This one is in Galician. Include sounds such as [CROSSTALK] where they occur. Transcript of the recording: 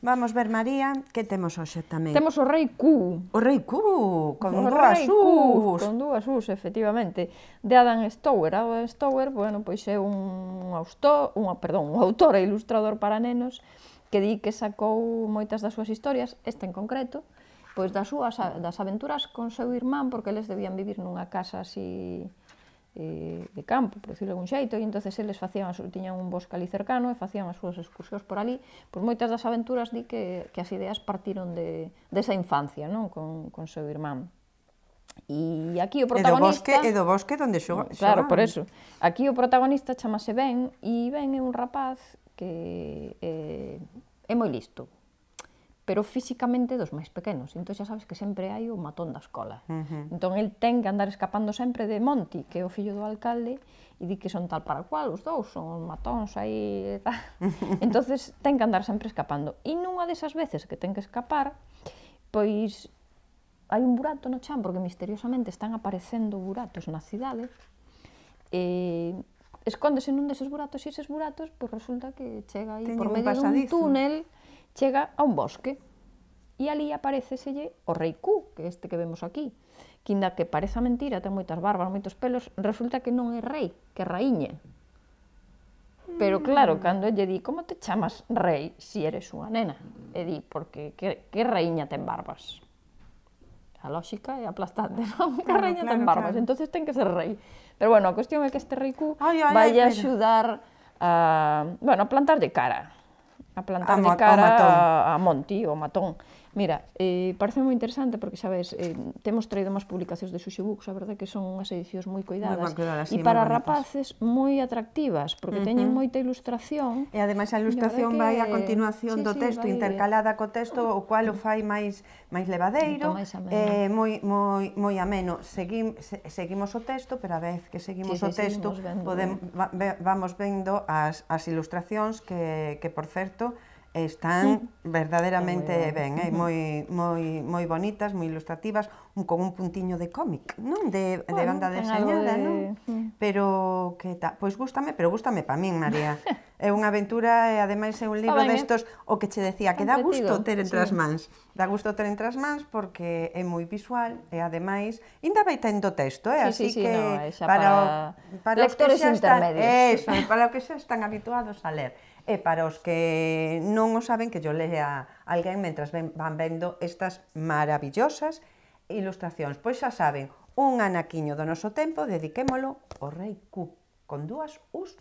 Vamos ver, María, que temos hoxe tamén? Temos o rei Q. O rei Q, con o dúas Us. Con dúas Us, efectivamente. De Adam Stower. Adam Stower, bueno, pois é un, autor, un, perdón, un autor e ilustrador para nenos que di que sacou moitas das súas historias, esta en concreto, pois das súas das aventuras con seu irmán, porque eles debían vivir nunha casa así eh, de campo, por decirlo de algún xeito, e entonces eles facían, tiñan un bosque ali cercano e facían as súas excursións por ali, pois moitas das aventuras di que, que as ideas partiron de, desa infancia, non? Con, con seu irmán. E aquí o protagonista... E do bosque, e do bosque donde xoga, mm, Claro, por eso. Aquí o protagonista chamase Ben, e Ben é un rapaz que eh, é moi listo, pero físicamente dos máis pequenos. Entón xa sabes que sempre hai o matón da escola. Uh -huh. Entón el ten que andar escapando sempre de Monti, que é o fillo do alcalde, e di que son tal para cual, os dous son matóns aí e tal. [LAUGHS] entonces ten que andar sempre escapando. E nunha desas veces que ten que escapar, pois hai un burato no chan, porque misteriosamente están aparecendo buratos na cidade, e escóndese nun deses buratos e eses buratos, pois resulta que chega aí por medio dun túnel, chega a un bosque e ali aparecéselle o rei Q, que este que vemos aquí, que inda que pareza mentira, ten moitas barbas, moitos pelos, resulta que non é rei, que é raíñe. Pero mm. claro, cando lle di, como te chamas rei si eres unha nena? E di, porque que, que raíña ten barbas? a lógica é aplastante, non? [LAUGHS] Claro, que reiña claro, ten barbas, claro. entonces ten que ser rei. Pero bueno, a cuestión é que este rei Q vai a axudar a, bueno, a de cara a plantar-li cara a, a Monti o Matón. Mira, eh, parece moi interesante porque, sabes, eh, temos traído máis publicacións de Sushi Books, a verdade que son unhas edicións moi cuidadas. sí, e para rapaces moi atractivas, porque uh -huh. teñen moita ilustración. E ademais a ilustración vai que... a continuación sí, do sí, texto, vai, eh, intercalada co texto, o cual o fai máis máis levadeiro, eh, moi, moi, moi ameno. Seguim, se, seguimos o texto, pero a vez que seguimos sí, o texto, vendo, podem, va, vamos vendo as, as ilustracións que, que, por certo, están mm. verdaderamente ven muy, muy, eh? muy bonitas, muy ilustrativas, con un puntiño de cómic, ¿no? de, de banda deseñada, de... ¿no? Mm. pero ¿qué tal, pues gústame, pero gústame para mí, María. [LAUGHS] É unha aventura e ademais é un libro ben, eh? destos o que che decía que dá gusto ter entre as mans. Dá gusto ter entre as mans porque é moi visual e ademais ainda vai tendo texto, eh? Sí, así sí, sí, que no, para, para, para lectores os que xa intermedios. Están, eso, para os que xa están habituados a ler e para os que non o saben que yo lea alguén mentras ven, van vendo estas maravillosas ilustracións. Pois xa saben, un anaquiño do noso tempo dediquémolo ao rei Q, con dúas us